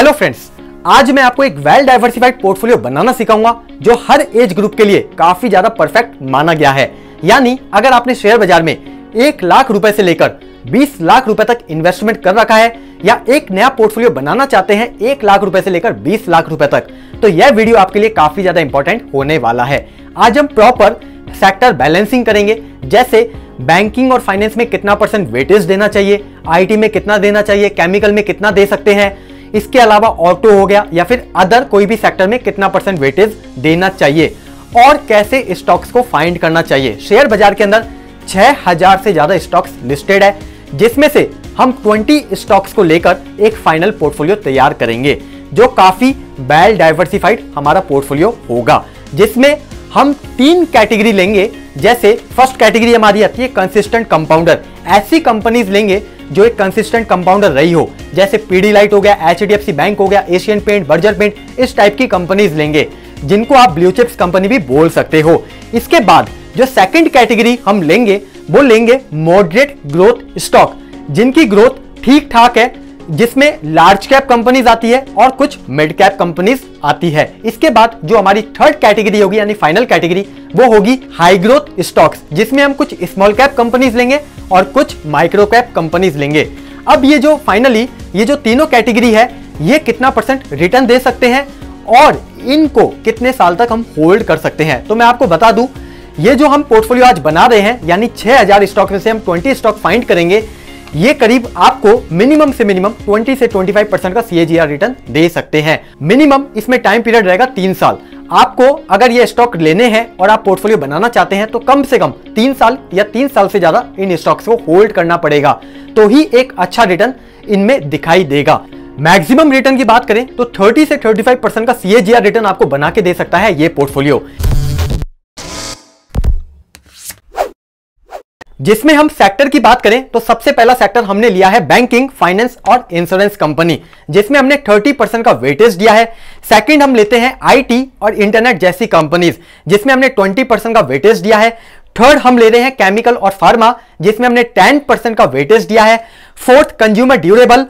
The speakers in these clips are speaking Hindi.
हेलो फ्रेंड्स आज मैं आपको एक वेल डाइवर्सिफाइड पोर्टफोलियो बनाना सिखाऊंगा जो हर एज ग्रुप के लिए काफी ज्यादा परफेक्ट माना गया है यानी अगर आपने शेयर बाजार में एक लाख रुपए से लेकर 20 लाख रुपए तक इन्वेस्टमेंट कर रखा है या एक नया पोर्टफोलियो बनाना चाहते हैं एक लाख रुपए से लेकर 20 लाख रुपए तक तो यह वीडियो आपके लिए काफी ज्यादा इंपॉर्टेंट होने वाला है आज हम प्रॉपर सेक्टर बैलेंसिंग करेंगे जैसे बैंकिंग और फाइनेंस में कितना परसेंट वेटेज देना चाहिए आईटी में कितना देना चाहिए केमिकल में कितना दे सकते हैं इसके अलावा ऑटो हो गया या फिर अदर कोई भी सेक्टर में कितना परसेंट वेटेज देना चाहिए और कैसे स्टॉक्स को फाइंड करना चाहिए शेयर बाजार के अंदर 6000 से ज़्यादा स्टॉक्स लिस्टेड है जिसमें से हम 20 स्टॉक्स को लेकर एक फाइनल पोर्टफोलियो तैयार करेंगे जो काफ़ी वेल डाइवर्सिफाइड हमारा पोर्टफोलियो होगा जिसमें हम तीन कैटेगरी लेंगे जैसे फर्स्ट कैटेगरी हमारी आती है कंसिस्टेंट कंपाउंडर ऐसी कंपनीज लेंगे जो एक कंसिस्टेंट कंपाउंडर रही हो जैसे पीडी लाइट हो गया एच बैंक हो गया एशियन पेंट बर्जर पेंट इस टाइप की कंपनीज लेंगे जिनको आप ब्लू चिप्स कंपनी भी बोल सकते हो इसके बाद जो सेकेंड कैटेगरी हम लेंगे वो लेंगे मॉडरेट ग्रोथ स्टॉक जिनकी ग्रोथ ठीक ठाक है जिसमें लार्ज कैप कंपनीज आती है और कुछ मिड कैप कंपनीज आती है इसके बाद जो हमारी थर्ड कैटेगरी होगी यानी फाइनल कैटेगरी वो होगी हाई ग्रोथ स्टॉक्स जिसमें हम कुछ स्मॉल कैप कंपनीज लेंगे और कुछ माइक्रो कैप कंपनीज लेंगे अब ये जो फाइनली ये जो तीनों कैटेगरी है ये कितना परसेंट रिटर्न दे सकते हैं और इनको कितने साल तक हम होल्ड कर सकते हैं तो मैं आपको बता दूं ये जो हम पोर्टफोलियो आज बना रहे हैं यानी 6000 स्टॉक में से हम 20 स्टॉक फाइंड करेंगे ये करीब आपको मिनिमम से मिनिमम 20 से 25 परसेंट का सी रिटर्न दे सकते हैं मिनिमम इसमें टाइम पीरियड रहेगा तीन साल आपको अगर ये स्टॉक लेने हैं और आप पोर्टफोलियो बनाना चाहते हैं तो कम से कम तीन साल या तीन साल से ज्यादा इन स्टॉक्स को होल्ड करना पड़ेगा तो ही एक अच्छा रिटर्न इनमें दिखाई देगा मैक्सिमम रिटर्न की बात करें तो 30 से 35 परसेंट का सी रिटर्न आपको बना के दे सकता है ये पोर्टफोलियो जिसमें हम सेक्टर की बात करें तो सबसे पहला सेक्टर हमने लिया है बैंकिंग फाइनेंस और इंश्योरेंस कंपनी जिसमें हमने 30 परसेंट का वेटेज दिया है सेकंड हम लेते हैं आईटी और इंटरनेट जैसी कंपनीज जिसमें हमने 20 परसेंट का वेटेज दिया है थर्ड हम ले रहे हैं केमिकल और फार्मा जिसमें हमने टेन परसेंट का वेटेज दिया है फोर्थ कंज्यूमर ड्यूरेबल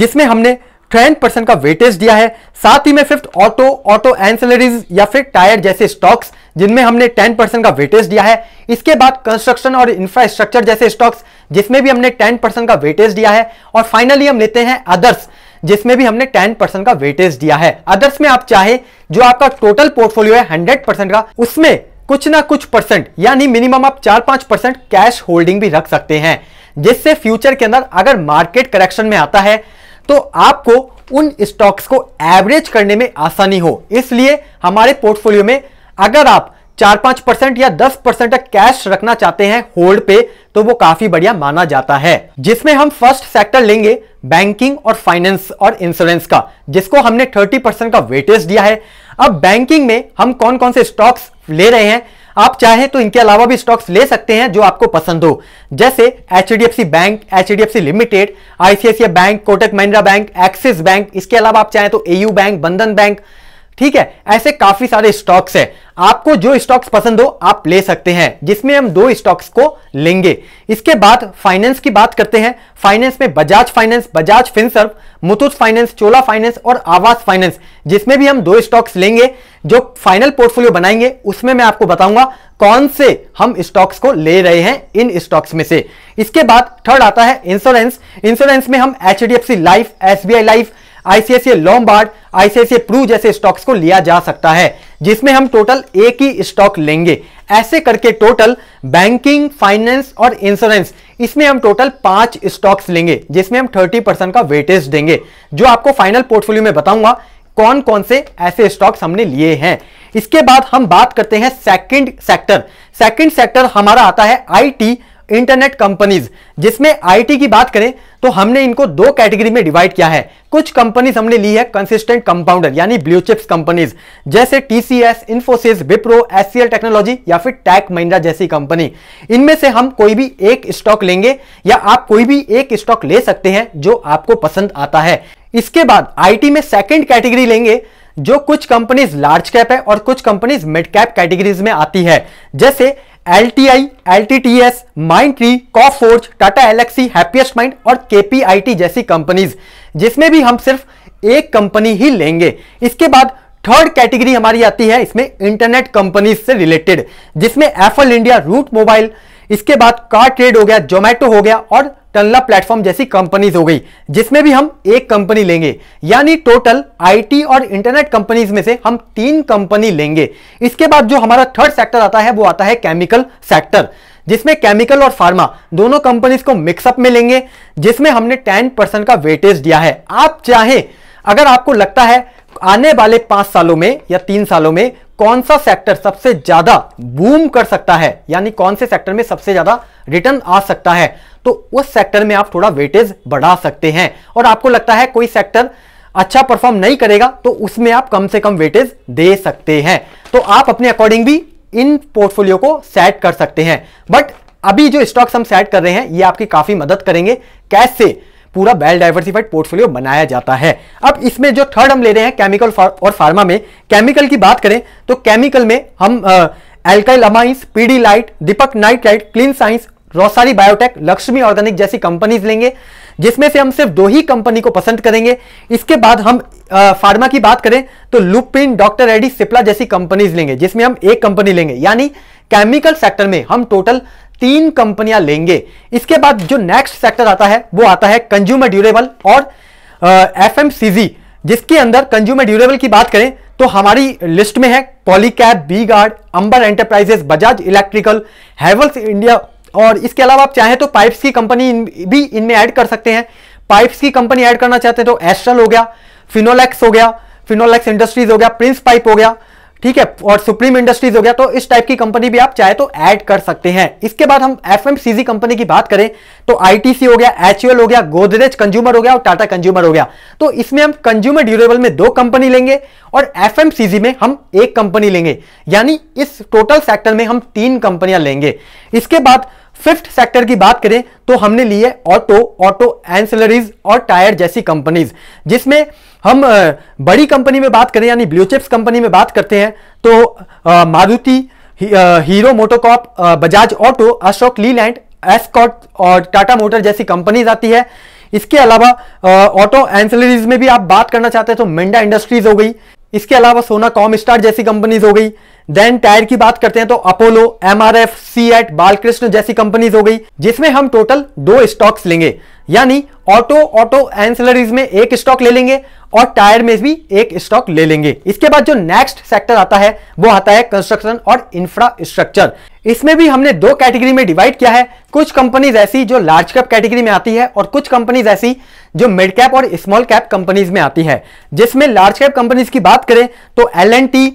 जिसमें हमने ट्रेंड परसेंट का वेटेज दिया है साथ ही में फिफ्थ ऑटो ऑटो एंसलरीज या फिर टायर जैसे स्टॉक्स जिनमें हमने 10 परसेंट का वेटेज दिया है इसके बाद कंस्ट्रक्शन और इंफ्रास्ट्रक्चर जैसे स्टॉक्स जिसमें भी हमने 10 परसेंट का वेटेज दिया है और फाइनली हम लेते हैं अदर्स जिसमें भी हमने 10 परसेंट का वेटेज दिया है अदर्स में आप चाहे जो आपका टोटल पोर्टफोलियो है 100 परसेंट का उसमें कुछ ना कुछ परसेंट यानी मिनिमम आप चार पांच परसेंट कैश होल्डिंग भी रख सकते हैं जिससे फ्यूचर के अंदर अगर मार्केट करेक्शन में आता है तो आपको उन स्टॉक्स को एवरेज करने में आसानी हो इसलिए हमारे पोर्टफोलियो में अगर आप चार पांच परसेंट या दस परसेंट कैश रखना चाहते हैं होल्ड पे तो वो काफी बढ़िया माना जाता है जिसमें हम फर्स्ट सेक्टर लेंगे बैंकिंग और फाइनेंस और इंश्योरेंस का जिसको हमने थर्टी परसेंट का वेटेज दिया है अब बैंकिंग में हम कौन कौन से स्टॉक्स ले रहे हैं आप चाहे तो इनके अलावा भी स्टॉक्स ले सकते हैं जो आपको पसंद हो जैसे H bank H limited ICICI bank Kotak Mahindra bank Axis bank इसके अलावा आप चाहे तो एयू बैंक बंधन बैंक ठीक है ऐसे काफी सारे स्टॉक्स हैं आपको जो स्टॉक्स पसंद हो आप ले सकते हैं जिसमें हम दो स्टॉक्स को लेंगे इसके बाद फाइनेंस की बात करते हैं फाइनेंस में Bajaj finance Bajaj Finserv Muthoot finance Chola finance और आवास फाइनेंस जिसमें भी हम दो स्टॉक्स लेंगे जो फाइनल पोर्टफोलियो बनाएंगे उसमें मैं आपको बताऊंगा कौन से हम स्टॉक्स को ले रहे हैं इन स्टॉक्स में से इसके बाद थर्ड आता है इंश्योरेंस इंश्योरेंस में हम H life S life ICICI Lombard ICICI Pru जैसे स्टॉक्स को लिया जा सकता है जिसमें हम टोटल एक ही स्टॉक लेंगे ऐसे करके टोटल बैंकिंग फाइनेंस और इंश्योरेंस इसमें हम टोटल पांच स्टॉक्स लेंगे जिसमें हम 30 परसेंट का वेटेज देंगे जो आपको फाइनल पोर्टफोलियो में बताऊंगा कौन कौन से ऐसे स्टॉक्स हमने लिए हैं इसके बाद हम बात करते हैं सेकंड सेक्टर सेकंड सेक्टर हमारा आता है आईटी इंटरनेट कंपनीज जिसमें आईटी की बात करें तो हमने इनको दो कैटेगरी में डिवाइड किया है कुछ कंपनीज हमने ली है कंसिस्टेंट कंपाउंडर यानी ब्लू चिप्स कंपनीज जैसे TCS Infosys Wipro SCL technology या फिर टैक महिंद्रा जैसी कंपनी इनमें से हम कोई भी एक स्टॉक लेंगे या आप कोई भी एक स्टॉक ले सकते हैं जो आपको पसंद आता है इसके बाद आईटी में सेकेंड कैटेगरी लेंगे जो कुछ कंपनीज लार्ज कैप है और कुछ कंपनीज मिड कैप कैटेगरीज में आती है जैसे L T I L T T S mind tree Coforge Tata Elxsi happiest mind और के पी आई टी जैसी कंपनीज जिसमें भी हम सिर्फ एक कंपनी ही लेंगे इसके बाद थर्ड कैटेगरी हमारी आती है इसमें इंटरनेट कंपनीज से रिलेटेड जिसमें एफल इंडिया रूट मोबाइल इसके बाद कार ट्रेड हो गया जोमेटो हो गया और टनला प्लेटफॉर्म जैसी कंपनीज हो गई जिसमें भी हम एक कंपनी लेंगे यानी टोटल आईटी और इंटरनेट कंपनीज में से हम तीन कंपनी लेंगे इसके बाद जो हमारा थर्ड सेक्टर आता है वो आता है केमिकल सेक्टर जिसमें केमिकल और फार्मा दोनों कंपनीज को मिक्सअप में लेंगे जिसमें हमने टेन का वेटेज दिया है आप चाहे अगर आपको लगता है आने वाले पांच सालों में या तीन सालों में कौन सा सेक्टर सबसे ज्यादा बूम कर सकता है यानी कौन से सेक्टर में सबसे ज्यादा रिटर्न आ सकता है तो उस सेक्टर में आप थोड़ा वेटेज बढ़ा सकते हैं और आपको लगता है कोई सेक्टर अच्छा परफॉर्म नहीं करेगा तो उसमें आप कम से कम वेटेज दे सकते हैं तो आप अपने अकॉर्डिंग भी इन पोर्टफोलियो को सेट कर सकते हैं बट अभी जो स्टॉक्स हम सेट कर रहे हैं ये आपकी काफी मदद करेंगे कैसे पूरा वेल डाइवर्सिफाइड पोर्टफोलियो बनाया जाता है अब इसमें जो थर्ड हम ले रहे हैं केमिकल और फार्मा में केमिकल की बात करें तो केमिकल में हम alkyl amines Pidilite Deepak nitrite clean science Rossari biotech Laxmi organic जैसी कंपनीज लेंगे जिसमें से हम सिर्फ दो ही कंपनी को पसंद करेंगे इसके बाद हम फार्मा की बात करें तो लुपिन डॉक्टर रेडी सिप्ला जैसी कंपनीज लेंगे जिसमें हम एक कंपनी लेंगे यानी केमिकल सेक्टर में हम टोटल तीन कंपनियां लेंगे इसके बाद जो नेक्स्ट सेक्टर आता है वो आता है कंज्यूमर ड्यूरेबल और एफ जिसके अंदर कंज्यूमर ड्यूरेबल की बात करें तो हमारी लिस्ट में है Polycab V guard Amber enterprises Bajaj electrical Havells India और इसके अलावा आप चाहें तो पाइप्स की कंपनी इन, भी इनमें ऐड कर सकते हैं पाइप्स की कंपनी ऐड करना चाहते हैं तो एस्ट्रल हो गया फिनोलेक्स हो गया फिनोलेक्स इंडस्ट्रीज हो गया प्रिंस पाइप हो गया ठीक है और सुप्रीम इंडस्ट्रीज हो गया तो इस टाइप की कंपनी भी आप चाहे तो ऐड कर सकते हैं इसके बाद हम एफएमसीजी कंपनी की बात करें तो आईटीसी हो गया एचयूएल e हो गया गोदरेज कंज्यूमर हो गया और टाटा कंज्यूमर हो गया तो इसमें हम कंज्यूमर ड्यूरेबल में दो कंपनी लेंगे और एफएमसीजी में हम एक कंपनी लेंगे यानी इस टोटल सेक्टर में हम तीन कंपनियां लेंगे इसके बाद फिफ्थ सेक्टर की बात करें तो हमने लिए ऑटो ऑटो एंसलरीज और टायर जैसी कंपनीज जिसमें हम बड़ी कंपनी में बात करें यानी ब्लूचिप्स कंपनी में बात करते हैं तो मारुति ही, Hero motocorp Bajaj auto Ashok Leyland Escort और टाटा मोटर जैसी कंपनीज आती है इसके अलावा ऑटो एंसलरीज में भी आप बात करना चाहते हैं तो मिंडा इंडस्ट्रीज हो गई इसके अलावा सोना कॉम स्टार जैसी कंपनीज हो गई देन टायर की बात करते हैं तो Apollo M R F CEAT Balkrishna जैसी कंपनीज हो गई जिसमें हम टोटल दो स्टॉक्स लेंगे यानी ऑटो ऑटो एंसलरीज में एक स्टॉक ले लेंगे और टायर में भी एक स्टॉक ले लेंगे इसके बाद जो नेक्स्ट सेक्टर आता है वो आता है कंस्ट्रक्शन और इंफ्रास्ट्रक्चर इसमें भी हमने दो कैटेगरी में डिवाइड किया है कुछ कंपनीज ऐसी जो लार्ज कैप कैटेगरी में आती है और कुछ कंपनीज ऐसी जो मिड कैप और स्मॉल कैप कंपनीज में आती है जिसमें लार्ज कैप कंपनीज की बात करें तो L N T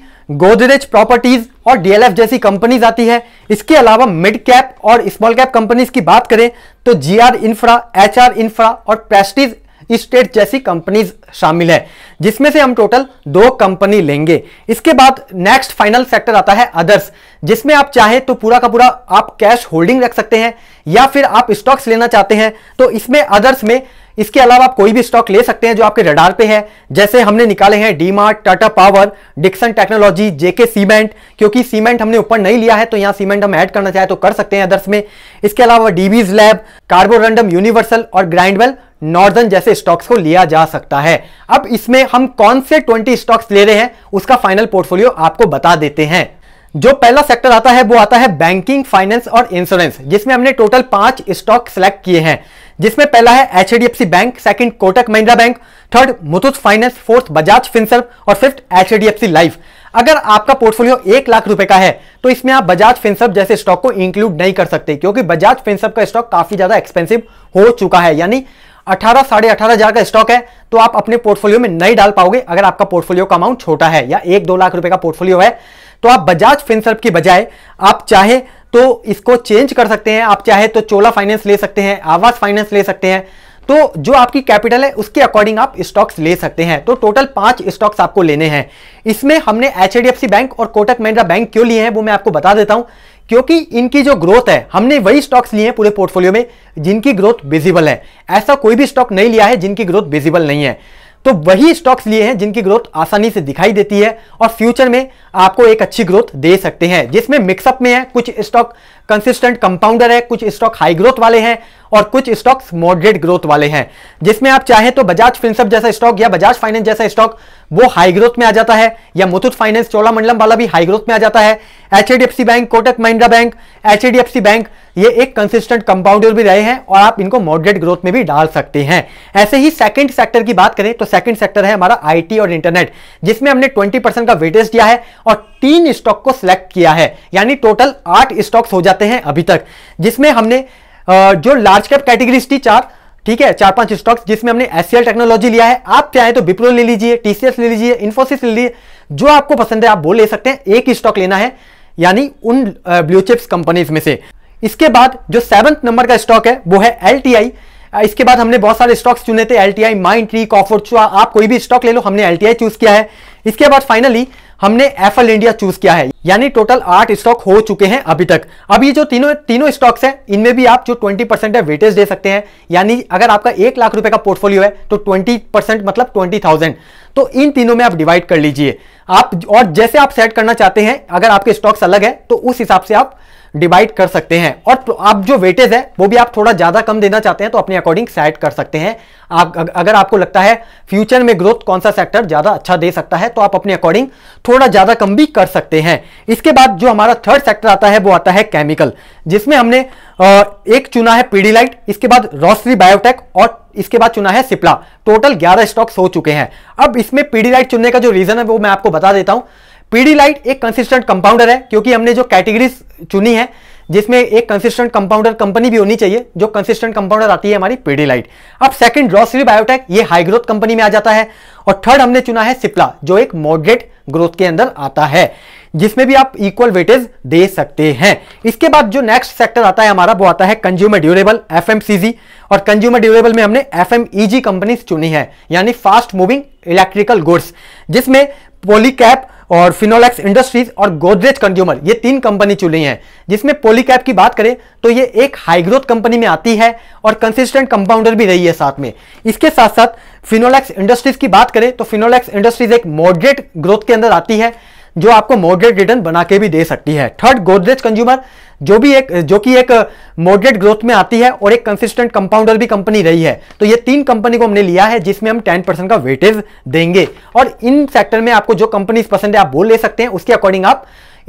Godrej properties और डीएलएफ जैसी कंपनीज आती है इसके अलावा मिड कैप और स्मॉल कैप कंपनीज की बात करें तो जीआर इंफ्रा एचआर इंफ्रा और प्रेस्टीज स्टेट जैसी कंपनीज शामिल है जिसमें से हम टोटल दो कंपनी लेंगे इसके बाद नेक्स्ट फाइनल सेक्टर आता है अदर्स जिसमें आप चाहे तो पूरा का पूरा आप कैश होल्डिंग रख सकते हैं या फिर आप स्टॉक्स लेना चाहते हैं तो इसमें अदर्स में इसके अलावा आप कोई भी स्टॉक ले सकते हैं जो आपके रडार पे है जैसे हमने निकाले हैं DMart Tata power Dixon technology JK cement क्योंकि सीमेंट हमने ऊपर नहीं लिया है तो यहाँ सीमेंट हम ऐड करना चाहे तो कर सकते हैं अदर्स में इसके अलावा डीबीज लैब कार्बोरेंडम यूनिवर्सल और ग्राइंडवेल नॉर्दर्न जैसे स्टॉक्स को लिया जा सकता है अब इसमें हम कौन से 20 स्टॉक्स ले रहे हैं उसका फाइनल पोर्टफोलियो आपको बता देते हैं जो पहला सेक्टर आता है वो आता है बैंकिंग फाइनेंस और इंश्योरेंस जिसमें हमने टोटल पांच स्टॉक सिलेक्ट किए हैं जिसमें पहला है H bank second Kotak Mahindra bank third Muthoot finance fourth Bajaj Finserv और फिफ्थ एच लाइफ अगर आपका पोर्टफोलियो एक लाख रुपए का है तो इसमें आप बजाज फिंसअप जैसे स्टॉक को इंक्लूड नहीं कर सकते क्योंकि बजाज फिंसअप का स्टॉक काफी ज्यादा एक्सपेंसिव हो चुका है यानी अठारह साढ़े अठारह हजार का स्टॉक है तो आप अपने पोर्टफोलियो में नहीं डाल पाओगे अगर आपका पोर्टफोलियो का अमाउंट छोटा है या एक दो लाख रुपए का पोर्टफोलियो है तो आप बजाज फिनसर्व की बजाय आप चाहे तो इसको चेंज कर सकते हैं आप चाहे तो चोला फाइनेंस ले सकते हैं आवास फाइनेंस ले सकते हैं तो जो आपकी कैपिटल है उसके अकॉर्डिंग आप स्टॉक्स ले सकते हैं तो टोटल पांच स्टॉक्स आपको लेने हैं इसमें हमने एच बैंक और कोटक महिंद्रा बैंक क्यों लिए हैं वो मैं आपको बता देता हूं क्योंकि इनकी जो ग्रोथ है हमने वही स्टॉक्स लिए हैं पूरे पोर्टफोलियो में जिनकी ग्रोथ विजिबल है ऐसा कोई भी स्टॉक नहीं लिया है जिनकी ग्रोथ विजिबल नहीं है तो वही स्टॉक्स लिए हैं जिनकी ग्रोथ आसानी से दिखाई देती है और फ्यूचर में आपको एक अच्छी ग्रोथ दे सकते हैं जिसमें मिक्सअप में है कुछ स्टॉक कंसिस्टेंट कंपाउंडर है कुछ स्टॉक हाई ग्रोथ वाले हैं और कुछ स्टॉक्स मॉडरेट ग्रोथ वाले हैं जिसमें आप चाहें तो बजाज फिनसप जैसा स्टॉक या बजाज फाइनेंस जैसा स्टॉक वो हाई ग्रोथ में आ जाता है या मुथुत फाइनेंस चोलामंडलम वाला भी हाई ग्रोथ में आ जाता है H bank Kotak Mahindra bank H bank ये एक कंसिस्टेंट कंपाउंडर भी रहे हैं और आप इनको मॉडरेट ग्रोथ में भी डाल सकते हैं ऐसे ही सेकंड सेक्टर की बात करें तो सेकंड सेक्टर है हमारा आईटी और इंटरनेट जिसमें हमने 20 परसेंट का वेटेज दिया है और तीन स्टॉक को सिलेक्ट किया है यानी टोटल आठ स्टॉक्स हो जाते जाते हैं अभी तक जिसमें हमने जो लार्ज कैप कैटेगरी थी चार ठीक है चार पांच स्टॉक्स जिसमें हमने एस टेक्नोलॉजी लिया है आप चाहे तो विप्रो ले लीजिए टीसीएस ले लीजिए इन्फोसिस ले लीजिए जो आपको पसंद है आप वो ले सकते हैं एक स्टॉक लेना है यानी उन ब्लू चिप्स कंपनीज में से इसके बाद जो सेवंथ नंबर का स्टॉक है वो है एल इसके बाद हमने बहुत सारे स्टॉक्स चुने थे L T I mind tree कॉफोर्चुआ आप कोई भी स्टॉक ले लो हमने एल चूज किया है इसके बाद फाइनली हमने एफएल इंडिया चूज किया है यानी टोटल आठ स्टॉक हो चुके हैं अभी तक अब ये जो तीनों तीनों स्टॉक्स हैं इनमें भी आप जो 20 परसेंट है वेटेज दे सकते हैं यानी अगर आपका एक लाख रुपए का पोर्टफोलियो है तो 20 परसेंट मतलब 20,000 तो इन तीनों में आप डिवाइड कर लीजिए आप और जैसे आप सेट करना चाहते हैं अगर आपके स्टॉक्स अलग है तो उस हिसाब से आप डिवाइड कर सकते हैं और तो आप जो वेटेज है वो भी आप थोड़ा ज़्यादा कम देना चाहते हैं तो अपने अकॉर्डिंग सेट कर सकते हैं आप अगर आपको लगता है फ्यूचर में ग्रोथ कौन सा सेक्टर ज़्यादा अच्छा दे सकता है तो आप अपने अकॉर्डिंग थोड़ा ज़्यादा कम भी कर सकते हैं इसके बाद जो हमारा थर्ड सेक्टर आता है वो आता है केमिकल जिसमें हमने एक चुना है पीडीलाइट इसके बाद रोस्ट्री बायोटेक और इसके बाद चुना है सिप्ला टोटल ग्यारह स्टॉक्स हो चुके हैं अब इसमें पीडीलाइट चुनने का जो रीजन है वो मैं आपको बता देता हूं पीडी लाइट एक कंसिस्टेंट कंपाउंडर है क्योंकि हमने जो कैटेगरीज चुनी है जिसमें एक कंसिस्टेंट कंपाउंडर कंपनी भी होनी चाहिए जो कंसिस्टेंट कंपाउंडर आती है हमारी पीडी लाइट अब सेकंड रॉसरी बायोटेक ये हाई ग्रोथ कंपनी में आ जाता है और थर्ड हमने चुना है सिप्ला जो एक मॉडरेट ग्रोथ के अंदर आता है जिसमें भी आप इक्वल वेटेज दे सकते हैं इसके बाद जो नेक्स्ट सेक्टर आता है हमारा वो आता है कंज्यूमर ड्यूरेबल एफ और कंज्यूमर ड्यूरेबल में हमने एफएमईजी कंपनीज e चुनी है यानी फास्ट मूविंग इलेक्ट्रिकल गुड्स जिसमें पोलिकैप और फिनोलैक्स इंडस्ट्रीज और गोदरेज कंज्यूमर ये तीन कंपनी चुनी है जिसमें पोलीकैप की बात करें तो ये एक हाई ग्रोथ कंपनी में आती है और कंसिस्टेंट कंपाउंडर भी रही है साथ में इसके साथ साथ फिनोलैक्स इंडस्ट्रीज की बात करें तो फिनोलैक्स इंडस्ट्रीज एक मॉडरेट ग्रोथ के अंदर आती है जो आपको मॉडरेट रिटर्न बना के भी दे सकती है थर्ड गोदरेज कंज्यूमर जो भी एक जो कि एक मॉडरेट uh, ग्रोथ में आती है और एक कंसिस्टेंट कंपाउंडर भी कंपनी रही है तो ये तीन कंपनी को हमने लिया है जिसमें हम 10 परसेंट का वेटेज देंगे और इन सेक्टर में आपको जो कंपनीज पसंद है आप बोल ले सकते हैं उसके अकॉर्डिंग आप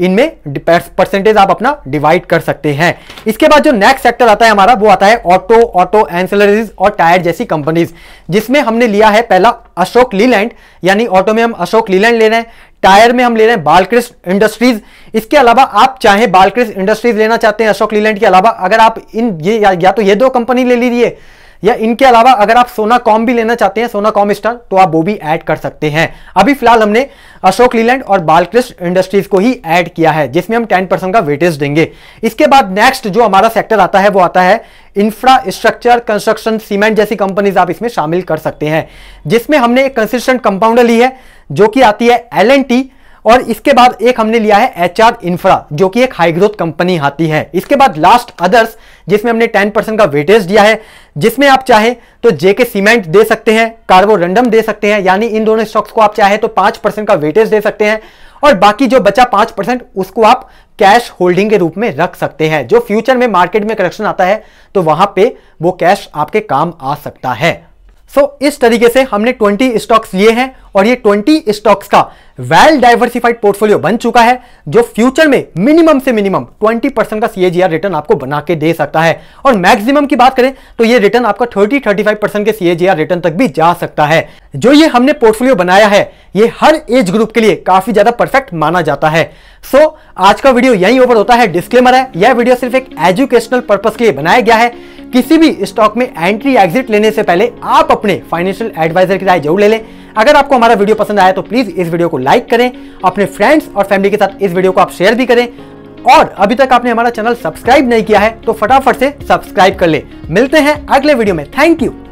इनमें परसेंटेज आप अपना डिवाइड कर सकते हैं इसके बाद जो नेक्स्ट सेक्टर आता है हमारा वो आता है ऑटो ऑटो एंसलरीज और टायर जैसी कंपनीज जिसमें हमने लिया है पहला अशोक लीलैंड यानी ऑटो में हम अशोक लीलैंड ले रहे हैं टायर में हम ले रहे हैं बालकृष्ण इंडस्ट्रीज इसके अलावा आप चाहे बालकृष्ण इंडस्ट्रीज लेना चाहते हैं अशोक लीलैंड के अलावा अगर आप इन ये या, या तो ये दो कंपनी ले लीजिए या इनके अलावा अगर आप सोना कॉम भी लेना चाहते हैं सोना कॉम स्टार तो आप वो भी ऐड कर सकते हैं अभी फिलहाल हमने अशोक लीलैंड और बालकृष्ण इंडस्ट्रीज को ही ऐड किया है जिसमें हम टेन परसेंट का वेटेज देंगे इसके बाद नेक्स्ट जो हमारा सेक्टर आता है वो आता है इंफ्रास्ट्रक्चर कंस्ट्रक्शन सीमेंट जैसी कंपनीज आप इसमें शामिल कर सकते हैं जिसमें हमने एक कंसिस्टेंट कंपाउंडर ली है जो कि आती है एल एंड टी और इसके बाद एक हमने लिया है एच आर इंफ्रा जो कि एक हाई ग्रोथ कंपनी आती है इसके बाद लास्ट अदर्स जिसमें हमने 10 परसेंट का वेटेज दिया है जिसमें आप चाहें तो जेके सीमेंट दे सकते हैं कार्बो रेंडम दे सकते हैं यानी इन दोनों स्टॉक्स को आप चाहे तो पांच परसेंट का वेटेज दे सकते हैं और बाकी जो बचा पांच परसेंट उसको आप कैश होल्डिंग के रूप में रख सकते हैं जो फ्यूचर में मार्केट में करेक्शन आता है तो वहां पर वो कैश आपके काम आ सकता है सो so, इस तरीके से हमने 20 स्टॉक्स लिए हैं और ये 20 स्टॉक्स का वेल डाइवर्सिफाइड पोर्टफोलियो बन चुका है जो फ्यूचर में मिनिमम से मिनिमम 20 परसेंट का सीएजीआर रिटर्न आपको बना के दे सकता है और मैक्सिमम की बात करें तो ये रिटर्न आपका 30-35 परसेंट के सीएजीआर रिटर्न तक भी जा सकता है जो ये हमने पोर्टफोलियो बनाया है ये हर एज ग्रुप के लिए काफी ज्यादा परफेक्ट माना जाता है सो so, आज का वीडियो यही ओवर होता है डिस्क्लेमर है यह वीडियो सिर्फ एक एजुकेशनल पर्पज के लिए बनाया गया है किसी भी स्टॉक में एंट्री एग्जिट लेने से पहले आप अपने फाइनेंशियल एडवाइजर की राय जरूर ले लें अगर आपको हमारा वीडियो पसंद आया तो प्लीज इस वीडियो को लाइक करें अपने फ्रेंड्स और फैमिली के साथ इस वीडियो को आप शेयर भी करें और अभी तक आपने हमारा चैनल सब्सक्राइब नहीं किया है तो फटाफट से सब्सक्राइब कर ले मिलते हैं अगले वीडियो में थैंक यू